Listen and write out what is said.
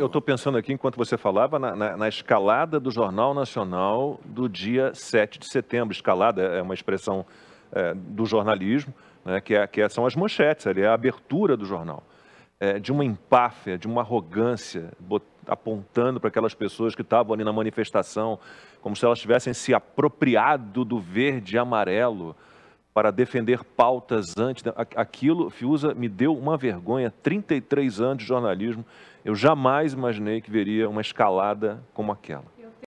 Eu estou pensando aqui, enquanto você falava, na, na, na, escalada do Jornal Nacional do dia 7 de setembro. Escalada é uma expressão é, do jornalismo, né, que, é, que é, são as manchetes, ali, é a abertura do jornal. É, de uma empáfia, de uma arrogância, apontando para aquelas pessoas que estavam ali na manifestação, como se elas tivessem se apropriado do verde e amarelo para defender pautas antes. Aquilo, Fiuza, me deu uma vergonha. 33 anos de jornalismo, eu jamais imaginei que veria uma escalada como aquela.